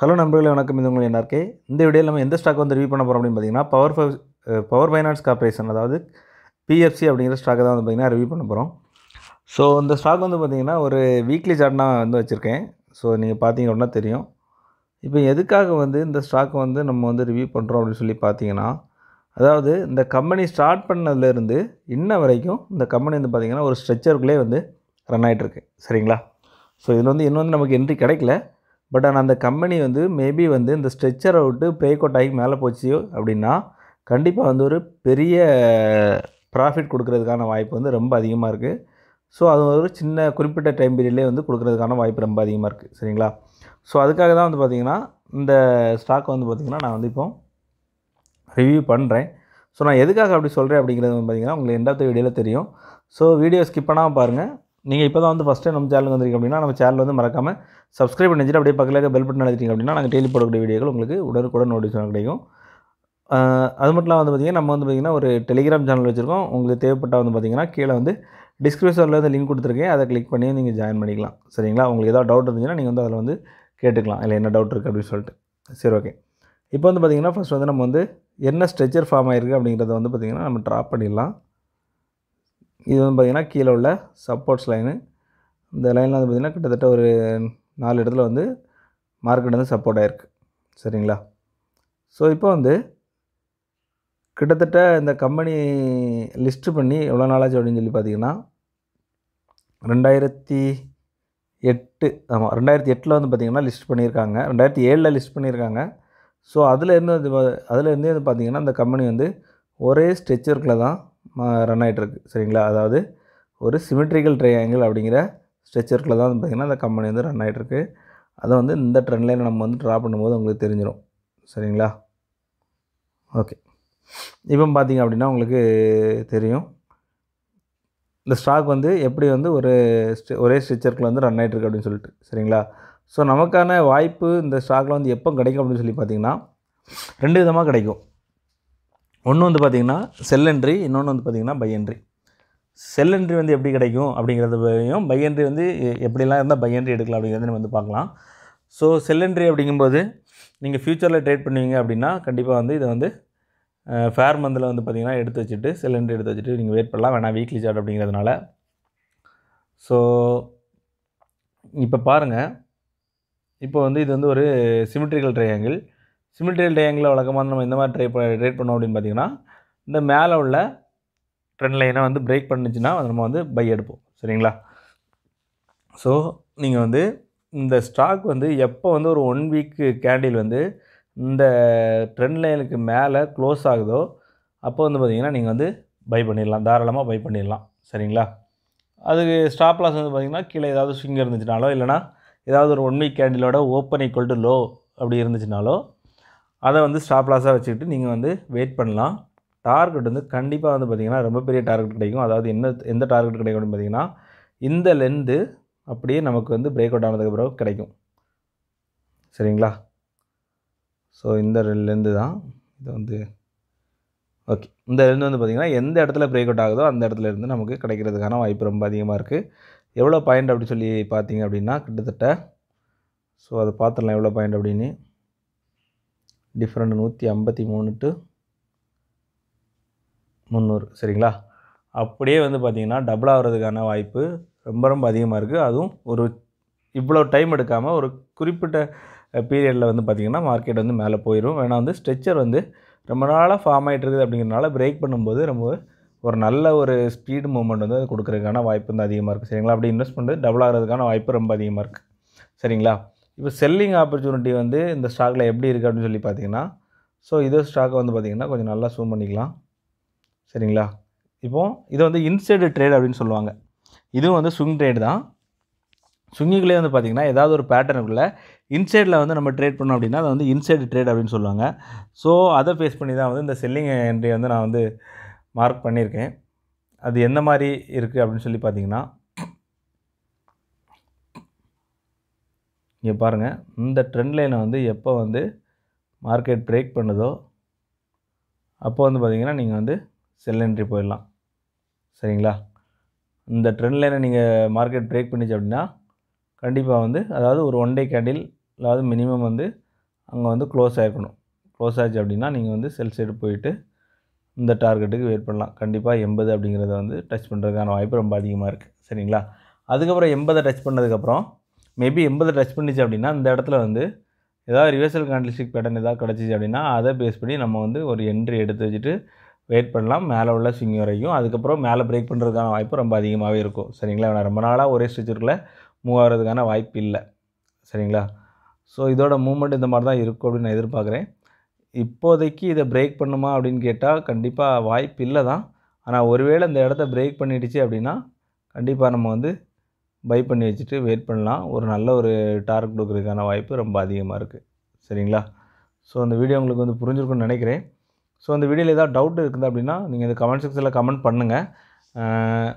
hello நண்பர்களே வணக்கம் இது உங்கள் என்ஆர்கே இந்த வீடியோவில் நம்ம எந்த ஸ்டாக் வந்து ரிவ்யூ பண்ண போகிறோம் அப்படின்னு பார்த்தீங்கன்னா பவர் பவர் ஃபைனான்ஸ் கார்பரேஷன் அதாவது பிஎஃப்சி அப்படிங்கிற ஸ்டாக்கை தான் வந்து பார்த்திங்கன்னா ரிவியூ பண்ண போகிறோம் ஸோ இந்த ஸ்டாக் வந்து பார்த்திங்கன்னா ஒரு வீக்லி சார்ட்னா வந்து வச்சுருக்கேன் ஸோ நீங்கள் பார்த்தீங்க அப்படின்னா தெரியும் இப்போ எதுக்காக வந்து இந்த ஸ்டாக் வந்து நம்ம வந்து ரிவ்யூ பண்ணுறோம் அப்படின்னு சொல்லி பார்த்தீங்கன்னா அதாவது இந்த கம்பெனி ஸ்டார்ட் பண்ணதுலேருந்து இன்ன வரைக்கும் இந்த கம்பெனி வந்து பார்த்திங்கன்னா ஒரு ஸ்ட்ரெச்சருக்குள்ளே வந்து ரன் ஆகிட்டுருக்கு சரிங்களா ஸோ இதில் வந்து இன்னும் வந்து நமக்கு என்ட்ரி கிடைக்கல பட் ஆனால் அந்த கம்பெனி வந்து மேபி வந்து இந்த ஸ்ட்ரெச்சரை விட்டு ஆகி மேலே போச்சு அப்படின்னா கண்டிப்பாக வந்து ஒரு பெரிய ப்ராஃபிட் கொடுக்கறதுக்கான வாய்ப்பு வந்து ரொம்ப அதிகமாக இருக்குது ஸோ அது ஒரு சின்ன குறிப்பிட்ட டைம் பீரியட்லேயே வந்து கொடுக்கறதுக்கான வாய்ப்பு ரொம்ப அதிகமாக இருக்குது சரிங்களா ஸோ அதுக்காக தான் வந்து பார்த்திங்கன்னா இந்த ஸ்டாக் வந்து பார்த்திங்கன்னா நான் வந்து இப்போ ரிவ்யூ பண்ணுறேன் ஸோ நான் எதுக்காக அப்படி சொல்கிறேன் அப்படிங்கிறது வந்து பார்த்திங்கன்னா உங்களுக்கு எண்டாவது வீடியோவில் தெரியும் ஸோ வீடியோ ஸ்கிப் பண்ணாமல் பாருங்கள் நீங்கள் இப்போ தான் வந்து ஃபஸ்ட் டைம் நம்ம சேனல் வந்திருக்கீங்க அப்படின்னா நம்ம சேனல் வந்து மறக்காமல் சப்ஸ்கிரைப் பண்ணிச்சுட்டு அப்படியே பக்கத்தில் பெல் பட்டன் அழுத்திட்டீங்க அப்படின்னா நாங்கள் டெய்லி போடக்கூடிய வீடியோக்கள் உங்களுக்கு உடனுக்குடன் நோட்டிஃபிகேஷன் கிடைக்கும் அது மட்டும் இல்லாமல் வந்து பார்த்திங்கன்னா நம்ம வந்து பார்த்திங்கன்னா ஒரு டெலிகிராம் சேனல் வச்சுருக்கோம் உங்களுக்கு தேவைப்பட்டால் வந்து பார்த்திங்கன்னா கீழே வந்து டிஸ்கிரிப்ஷனில் வந்து லிங்க் கொடுத்துருக்கேன் அதை கிளிக் பண்ணி நீங்கள் ஜாயின் பண்ணிக்கலாம் சரிங்களா உங்களுக்கு ஏதாவது டவுட் இருந்துச்சுன்னா நீங்கள் வந்து அதில் வந்து கேட்டுக்கலாம் இல்லை என்ன டவுட் இருக்குது அப்படின்னு சொல்லிட்டு சரி ஓகே இப்போ வந்து பார்த்திங்கன்னா ஃபஸ்ட் வந்து நம்ம வந்து என்ன ஸ்ட்ரெச்சர் ஃபார்ம் ஆகிருக்கு அப்படிங்கிறத வந்து பார்த்திங்கன்னா நம்ம ட்ராப் பண்ணிடலாம் இது வந்து பார்த்திங்கன்னா கீழே உள்ள சப்போர்ட்ஸ் லைனு இந்த லைனில் வந்து பார்த்திங்கன்னா கிட்டத்தட்ட ஒரு நாலு இடத்துல வந்து மார்க்கெட் வந்து சப்போர்ட் ஆகிருக்கு சரிங்களா ஸோ இப்போ வந்து கிட்டத்தட்ட இந்த கம்பெனி லிஸ்ட்டு பண்ணி எவ்வளோ நாளாச்சு அப்படின்னு சொல்லி பார்த்தீங்கன்னா ரெண்டாயிரத்தி எட்டு ஆமாம் ரெண்டாயிரத்தி எட்டில் வந்து பார்த்திங்கன்னா லிஸ்ட் பண்ணியிருக்காங்க ரெண்டாயிரத்தி ஏழில் லிஸ்ட் பண்ணியிருக்காங்க ஸோ அதிலேருந்து அதில் அதுலேருந்தே வந்து பார்த்திங்கன்னா அந்த கம்பெனி வந்து ஒரே ஸ்ட்ரெச்சர்க்கில் தான் ரன் ஆகிட்டுருக்கு சரிங்களா அதாவது ஒரு சிமெட்ரிக்கல் ட்ரையாங்கிள் அப்படிங்கிற ஸ்ட்ரெச்சருக்குள்ள தான் வந்து பார்த்திங்கன்னா அந்த கம்பெனி வந்து ரன் ஆகிட்டுருக்கு அதை வந்து இந்த ட்ரெண்ட்லேயே நம்ம வந்து ட்ரா பண்ணும்போது உங்களுக்கு தெரிஞ்சிடும் சரிங்களா ஓகே இப்போ பார்த்திங்க அப்படின்னா உங்களுக்கு தெரியும் இந்த ஸ்டாக் வந்து எப்படி வந்து ஒரு ஒரே ஸ்ட்ரிச்சருக்குள்ள வந்து ரன் ஆகிட்டுருக்கு அப்படின்னு சொல்லிட்டு சரிங்களா ஸோ நமக்கான வாய்ப்பு இந்த ஸ்டாக்கில் வந்து எப்போ கிடைக்கும் அப்படின்னு சொல்லி பார்த்திங்கன்னா ரெண்டு விதமாக கிடைக்கும் ஒன்று வந்து பார்த்திங்கன்னா செல்லன்றி இன்னொன்று வந்து பார்த்திங்கன்னா பையன்றி செல்லன்றி வந்து எப்படி கிடைக்கும் அப்படிங்கிறதையும் பையன்றி வந்து எப்படிலாம் இருந்தால் பையன்றி எடுக்கலாம் அப்படிங்கிறத நம்ம வந்து பார்க்கலாம் ஸோ செல்லன்றி அப்படிங்கும்போது நீங்கள் ஃப்யூச்சரில் ட்ரேட் பண்ணுவீங்க அப்படின்னா கண்டிப்பாக வந்து இதை வந்து ஃபேர் மந்தில் வந்து பார்த்திங்கன்னா எடுத்து வச்சுட்டு செல்லன்றி எடுத்து வச்சுட்டு நீங்கள் வெயிட் பண்ணலாம் வேணாம் வீக்லி சார்ட் அப்படிங்கிறதுனால ஸோ இப்போ பாருங்கள் இப்போ வந்து இது வந்து ஒரு சிமெட்ரிக்கல் ட்ரையாங்கிள் சிமிட்ரியல் டேங்கில் வழக்கமாக நம்ம இந்த மாதிரி ட்ரை ட்ரேட் பண்ணோம் அப்படின்னு பார்த்தீங்கன்னா இந்த மேலே உள்ள ட்ரெண்ட் லைனை வந்து பிரேக் அது நம்ம வந்து பை எடுப்போம் சரிங்களா ஸோ நீங்கள் வந்து இந்த ஸ்டாக் வந்து எப்போ வந்து ஒரு ஒன் வீக்கு கேண்டில் வந்து இந்த ட்ரெண்ட் லைனுக்கு மேலே க்ளோஸ் ஆகுதோ அப்போ வந்து பார்த்திங்கன்னா நீங்கள் வந்து பை பண்ணிடலாம் தாராளமாக பை பண்ணிடலாம் சரிங்களா அதுக்கு ஸ்டாப் லாஸ் வந்து பார்த்திங்கன்னா கீழே ஏதாவது ஸ்விங் இருந்துச்சுனாலோ இல்லைனா ஏதாவது ஒரு ஒன் வீக் கேண்டிலோட ஓப்பன் ஈக்குவல் டு லோ அப்படி இருந்துச்சுனாலோ அதை வந்து ஸ்டாப் லாஸாக வச்சுக்கிட்டு நீங்கள் வந்து வெயிட் பண்ணலாம் டார்கெட் வந்து கண்டிப்பாக வந்து பார்த்திங்கன்னா ரொம்ப பெரிய டார்கெட் கிடைக்கும் அதாவது என்ன எந்த டார்கெட் கிடைக்கும் பார்த்திங்கன்னா இந்த லென்த்து அப்படியே நமக்கு வந்து பிரேக் அவுட் ஆனதுக்கு பிறகு கிடைக்கும் சரிங்களா ஸோ இந்த லென்த்து தான் இது வந்து ஓகே இந்த லென்த் வந்து பார்த்திங்கன்னா எந்த இடத்துல பிரேக் அவுட் ஆகுதோ அந்த இடத்துல இருந்து நமக்கு கிடைக்கிறதுக்கான வாய்ப்பு ரொம்ப அதிகமாக இருக்குது எவ்வளோ பாயிண்ட் அப்படின்னு சொல்லி பார்த்தீங்க அப்படின்னா கிட்டத்தட்ட ஸோ அதை பார்த்துடலாம் எவ்வளோ பாயிண்ட் அப்படின்னு டிஃப்ரெண்ட் நூற்றி ஐம்பத்தி மூணு டு முந்நூறு சரிங்களா அப்படியே வந்து பார்த்திங்கன்னா டபுள் ஆகிறதுக்கான வாய்ப்பு ரொம்ப ரொம்ப அதிகமாக இருக்குது அதுவும் ஒரு இவ்வளோ டைம் எடுக்காமல் ஒரு குறிப்பிட்ட பீரியடில் வந்து பார்த்திங்கன்னா மார்க்கெட் வந்து மேலே போயிடும் ஏன்னா வந்து ஸ்ட்ரெச்சர் வந்து ரொம்ப நாளாக ஃபார்ம் ஆகிட்டு இருக்குது அப்படிங்கிறனால பிரேக் பண்ணும்போது ரொம்ப ஒரு நல்ல ஒரு ஸ்பீடு மூமெண்ட் வந்து அது கொடுக்குறதுக்கான வாய்ப்பு வந்து அதிகமாக இருக்குது சரிங்களா அப்படி இன்வெஸ்ட் பண்ணுறது டபுள் ஆகிறதுக்கான வாய்ப்பு ரொம்ப அதிகமாக இருக்குது சரிங்களா இப்போ செல்லிங் ஆப்பர்ச்சுனிட்டி வந்து இந்த ஸ்டாக்கில் எப்படி இருக்குது அப்படின்னு சொல்லி பார்த்தீங்கன்னா ஸோ இதே ஸ்டாக்கை வந்து பார்த்திங்கன்னா கொஞ்சம் நல்லா சூம் பண்ணிக்கலாம் சரிங்களா இப்போது இதை வந்து இன்சைடு ட்ரேட் அப்படின்னு சொல்லுவாங்க இதுவும் வந்து ஸ்விங் ட்ரேட் தான் ஸ்விங்கிங்லேயே வந்து பார்த்திங்கன்னா ஏதாவது ஒரு பேட்டர்னுக்குள்ளே இன்சைடில் வந்து நம்ம ட்ரேட் பண்ணோம் அப்படின்னா அதை வந்து இன்சைடு ட்ரேட் அப்படின்னு சொல்லுவாங்க ஸோ அதை ஃபேஸ் பண்ணி தான் வந்து இந்த செல்லிங் என்ட்ரி வந்து நான் வந்து மார்க் பண்ணியிருக்கேன் அது எந்த மாதிரி இருக்குது அப்படின்னு சொல்லி பார்த்திங்கன்னா இங்கே பாருங்கள் இந்த ட்ரெண்ட் லைனை வந்து எப்போ வந்து மார்க்கெட் பிரேக் பண்ணுதோ அப்போ வந்து பார்த்திங்கன்னா நீங்கள் வந்து செல் என்ட்ரி போயிடலாம் சரிங்களா இந்த ட்ரெண்ட் லைனை நீங்கள் மார்க்கெட் பிரேக் பண்ணிச்சு அப்படின்னா கண்டிப்பாக வந்து அதாவது ஒரு ஒன் டே கேண்டில் அதாவது மினிமம் வந்து அங்கே வந்து க்ளோஸ் ஆகிருக்கணும் க்ளோஸ் ஆச்சு அப்படின்னா நீங்கள் வந்து செல் சைடு போயிட்டு இந்த டார்கெட்டுக்கு வெயிட் பண்ணலாம் கண்டிப்பாக எண்பது அப்படிங்கிறத வந்து டச் பண்ணுறதுக்கான வாய்ப்பு ரொம்ப அதிகமாக இருக்குது சரிங்களா அதுக்கப்புறம் எண்பதை டச் பண்ணதுக்கப்புறம் மேபி எண்பது டச் பண்ணிச்சு அப்படின்னா இந்த இடத்துல வந்து ஏதாவது ரிவர்சல் கேண்டில்ஸ்டிக் பேட்டர்ன் ஏதாவது கிடச்சிச்சு அப்படின்னா அதை பேஸ் பண்ணி நம்ம வந்து ஒரு என்ட்ரி எடுத்து வச்சுட்டு வெயிட் பண்ணலாம் மேலே உள்ள ஸ்விங் வரைக்கும் அதுக்கப்புறம் மேலே பிரேக் பண்ணுறதுக்கான வாய்ப்பு ரொம்ப அதிகமாகவே இருக்கும் சரிங்களா நான் ரொம்ப நாளாக ஒரே ஸ்ட்ரெச்சருக்குள்ள மூவ் ஆகிறதுக்கான வாய்ப்பு இல்லை சரிங்களா ஸோ இதோட மூமெண்ட் இந்த மாதிரி தான் இருக்கும் அப்படின்னு நான் எதிர்பார்க்குறேன் இப்போதைக்கு இதை பிரேக் பண்ணுமா அப்படின்னு கேட்டால் கண்டிப்பாக வாய்ப்பு இல்லை தான் ஆனால் ஒருவேளை இந்த இடத்த பிரேக் பண்ணிடுச்சு அப்படின்னா கண்டிப்பாக நம்ம வந்து பை பண்ணி வச்சுட்டு வெயிட் பண்ணலாம் ஒரு நல்ல ஒரு டார்க் கொடுக்குறதுக்கான வாய்ப்பு ரொம்ப அதிகமாக இருக்குது சரிங்களா ஸோ அந்த வீடியோ உங்களுக்கு வந்து புரிஞ்சிருக்கும்னு நினைக்கிறேன் ஸோ அந்த வீடியோவில் ஏதாவது டவுட் இருக்குது அப்படின்னா நீங்கள் இந்த கமெண்ட் செக்ஷனில் கமெண்ட் பண்ணுங்கள்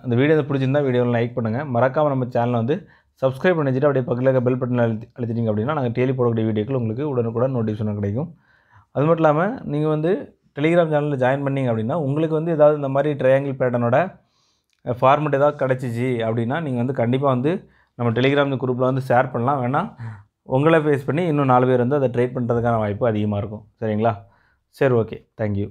அந்த வீடியோ பிடிச்சிருந்தால் வீடியோவில் லைக் பண்ணுங்கள் மறக்காமல் நம்ம சேனலை வந்து சப்ஸ்கிரைப் பண்ணி வச்சுட்டு அப்படியே பக்கத்தில் பெல் பட்டன் அழுத்தி அழுத்திட்டீங்க அப்படின்னா நாங்கள் டெய்லி போடக்கூடிய வீடியோக்கள் உங்களுக்கு உடனுக்குடன் நோட்டிஃபிகேஷன் கிடைக்கும் அது மட்டும் இல்லாமல் நீங்கள் வந்து டெலிகிராம் சேனலில் ஜாயின் பண்ணிங்க அப்படின்னா உங்களுக்கு வந்து ஏதாவது இந்த மாதிரி ட்ரையாங்கிள் பேட்டர்னோட ஃபார்மெட் ஏதாவது கிடச்சிச்சு அப்படின்னா நீங்கள் வந்து கண்டிப்பாக வந்து நம்ம டெலிகிராம் குரூப்பில் வந்து ஷேர் பண்ணலாம் வேணால் உங்களை ஃபேஸ் பண்ணி இன்னும் நாலு பேர் வந்து அதை ட்ரை பண்ணுறதுக்கான வாய்ப்பு அதிகமாக இருக்கும் சரிங்களா சரி ஓகே தேங்க்யூ